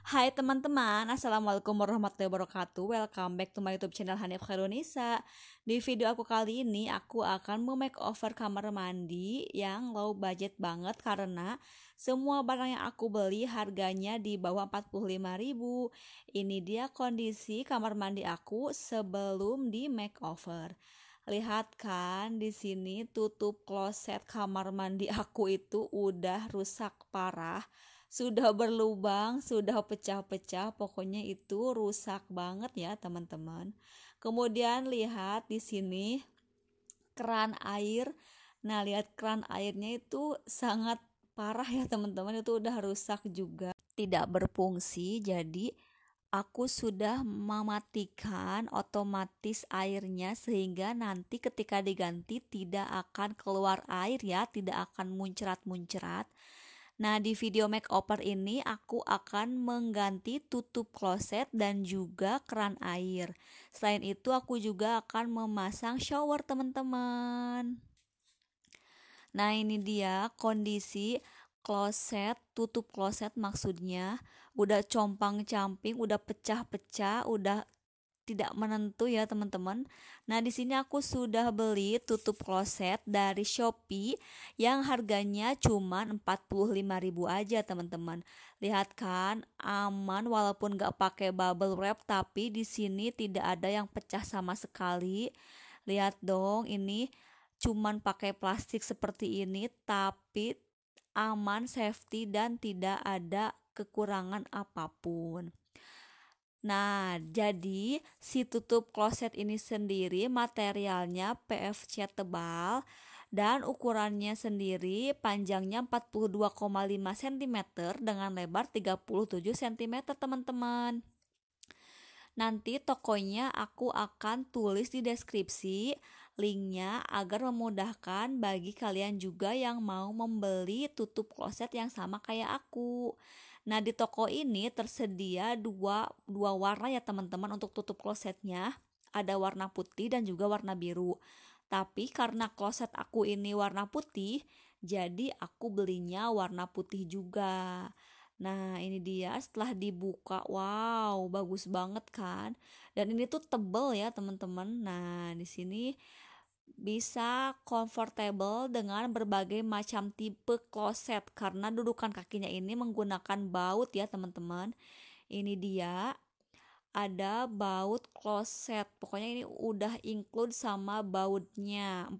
Hai teman-teman, Assalamualaikum warahmatullahi wabarakatuh Welcome back to my youtube channel Hanif Khairunisa Di video aku kali ini, aku akan over kamar mandi yang low budget banget Karena semua barang yang aku beli harganya di bawah 45 ribu Ini dia kondisi kamar mandi aku sebelum di make over. Lihat kan di sini tutup kloset kamar mandi aku itu udah rusak parah sudah berlubang, sudah pecah-pecah, pokoknya itu rusak banget ya, teman-teman. Kemudian lihat di sini keran air. Nah, lihat keran airnya itu sangat parah ya, teman-teman. Itu udah rusak juga, tidak berfungsi. Jadi, aku sudah mematikan otomatis airnya sehingga nanti ketika diganti tidak akan keluar air ya, tidak akan muncrat-muncrat. Nah, di video makeover ini aku akan mengganti tutup kloset dan juga keran air. Selain itu, aku juga akan memasang shower teman-teman. Nah, ini dia kondisi kloset, tutup kloset maksudnya udah compang-camping, udah pecah-pecah, udah tidak menentu ya teman-teman. Nah, di sini aku sudah beli tutup kloset dari Shopee yang harganya cuma 45 ribu aja teman-teman. Lihat kan, aman walaupun gak pakai bubble wrap tapi di sini tidak ada yang pecah sama sekali. Lihat dong, ini cuma pakai plastik seperti ini tapi aman, safety dan tidak ada kekurangan apapun. Nah, jadi si tutup kloset ini sendiri materialnya PFC tebal dan ukurannya sendiri panjangnya 42,5 cm dengan lebar 37 cm, teman-teman. Nanti tokonya aku akan tulis di deskripsi linknya agar memudahkan bagi kalian juga yang mau membeli tutup kloset yang sama kayak aku. Nah, di toko ini tersedia dua, dua warna ya teman-teman untuk tutup klosetnya. Ada warna putih dan juga warna biru. Tapi karena kloset aku ini warna putih, jadi aku belinya warna putih juga. Nah, ini dia setelah dibuka. Wow, bagus banget kan? Dan ini tuh tebel ya, teman-teman. Nah, di sini bisa comfortable dengan berbagai macam tipe kloset karena dudukan kakinya ini menggunakan baut ya teman-teman. Ini dia ada baut kloset. Pokoknya ini udah include sama bautnya.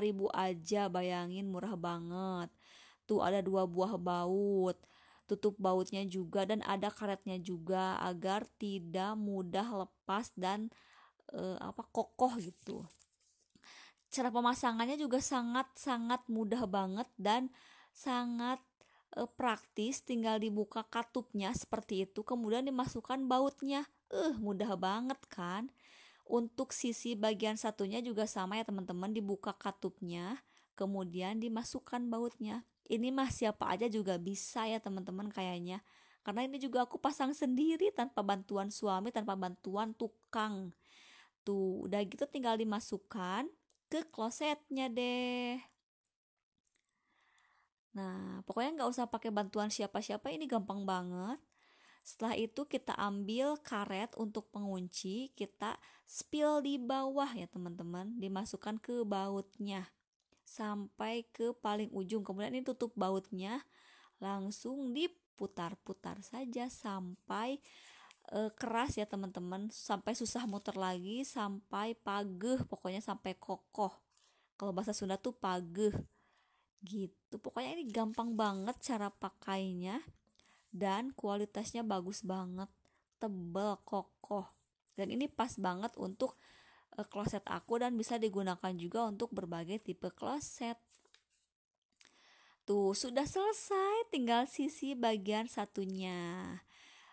ribu aja bayangin murah banget. Tuh ada dua buah baut. Tutup bautnya juga dan ada karetnya juga agar tidak mudah lepas dan e, apa kokoh gitu cara pemasangannya juga sangat-sangat mudah banget dan sangat e, praktis tinggal dibuka katupnya seperti itu kemudian dimasukkan bautnya eh mudah banget kan untuk sisi bagian satunya juga sama ya teman-teman dibuka katupnya kemudian dimasukkan bautnya ini mah siapa aja juga bisa ya teman-teman kayaknya karena ini juga aku pasang sendiri tanpa bantuan suami tanpa bantuan tukang tuh udah gitu tinggal dimasukkan ke klosetnya deh. Nah, pokoknya nggak usah pakai bantuan siapa-siapa, ini gampang banget. Setelah itu kita ambil karet untuk pengunci, kita spill di bawah ya teman-teman, dimasukkan ke bautnya sampai ke paling ujung. Kemudian ini tutup bautnya, langsung diputar-putar saja sampai uh, keras ya teman-teman sampai susah muter lagi sampai pageh pokoknya sampai kokoh kalau bahasa Sunda tuh pageh gitu pokoknya ini gampang banget cara pakainya dan kualitasnya bagus banget tebel kokoh dan ini pas banget untuk uh, kloset aku dan bisa digunakan juga untuk berbagai tipe kloset Tuh, sudah selesai, tinggal sisi bagian satunya.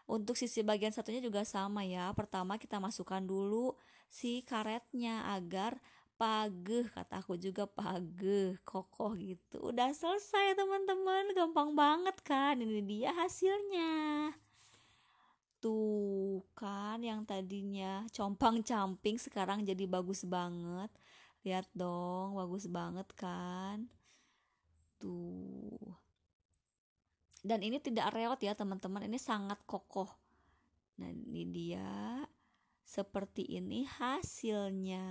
Untuk sisi bagian satunya juga sama ya. Pertama kita masukkan dulu si karetnya agar pageh kata aku juga pageh kokoh gitu udah selesai teman-teman gampang banget kan ini dia hasilnya tuh kan yang tadinya compang camping sekarang jadi bagus banget lihat dong bagus banget kan tuh dan ini tidak reot ya teman-teman ini sangat kokoh nah ini dia seperti ini hasilnya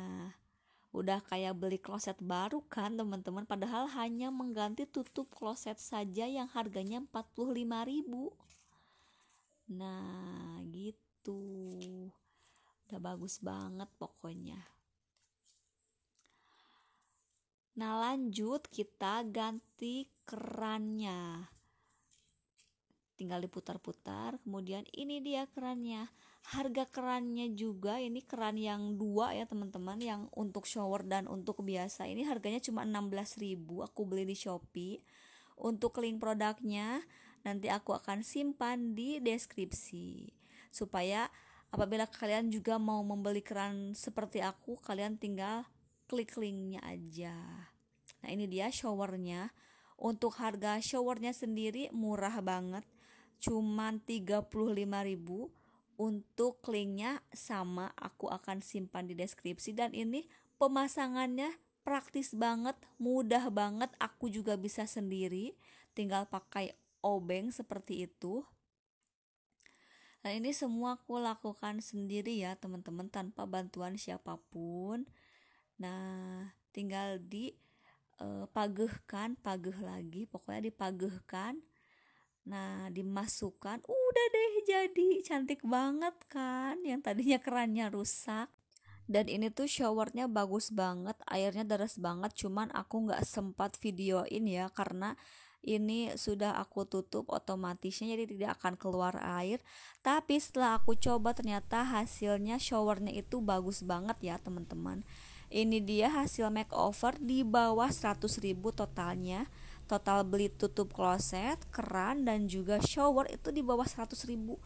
udah kayak beli kloset baru kan teman-teman padahal hanya mengganti tutup kloset saja yang harganya ribu nah gitu udah bagus banget pokoknya nah lanjut kita ganti kerannya tinggal diputar-putar kemudian ini dia kerannya harga kerannya juga ini keran yang dua ya teman-teman yang untuk shower dan untuk biasa ini harganya cuma 16.000 aku beli di Shopee untuk link produknya nanti aku akan simpan di deskripsi supaya apabila kalian juga mau membeli keran seperti aku kalian tinggal klik linknya aja nah ini dia showernya untuk harga showernya sendiri murah banget cuman 35.000 untuk linknya sama aku akan simpan di deskripsi dan ini pemasangannya praktis banget mudah banget aku juga bisa sendiri tinggal pakai obeng seperti itu nah ini semua aku lakukan sendiri ya teman-teman tanpa bantuan siapapun nah tinggal di e, pagehkan pageh lagi pokoknya dipagehkan Nah, dimasukkan, udah deh jadi cantik banget kan yang tadinya kerannya rusak. Dan ini tuh showernya bagus banget, airnya deras banget, cuman aku nggak sempat videoin ya karena ini sudah aku tutup otomatisnya jadi tidak akan keluar air tapi setelah aku coba ternyata hasilnya showernya itu bagus banget ya teman-teman ini dia hasil makeover di bawah 100 ribu totalnya total beli tutup kloset, keran dan juga shower itu di bawah 100 ribu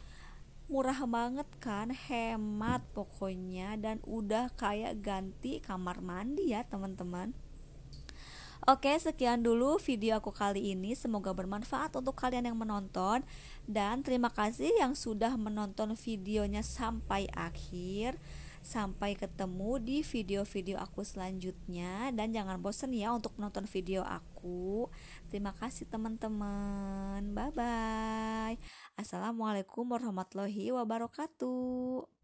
murah banget kan hemat pokoknya dan udah kayak ganti kamar mandi ya teman-teman Oke, sekian dulu video aku kali ini. Semoga bermanfaat untuk kalian yang menonton dan terima kasih yang sudah menonton videonya sampai akhir. Sampai ketemu di video-video aku selanjutnya dan jangan bosan ya untuk menonton video aku. Terima kasih teman-teman. Bye bye. Assalamualaikum warahmatullahi wabarakatuh.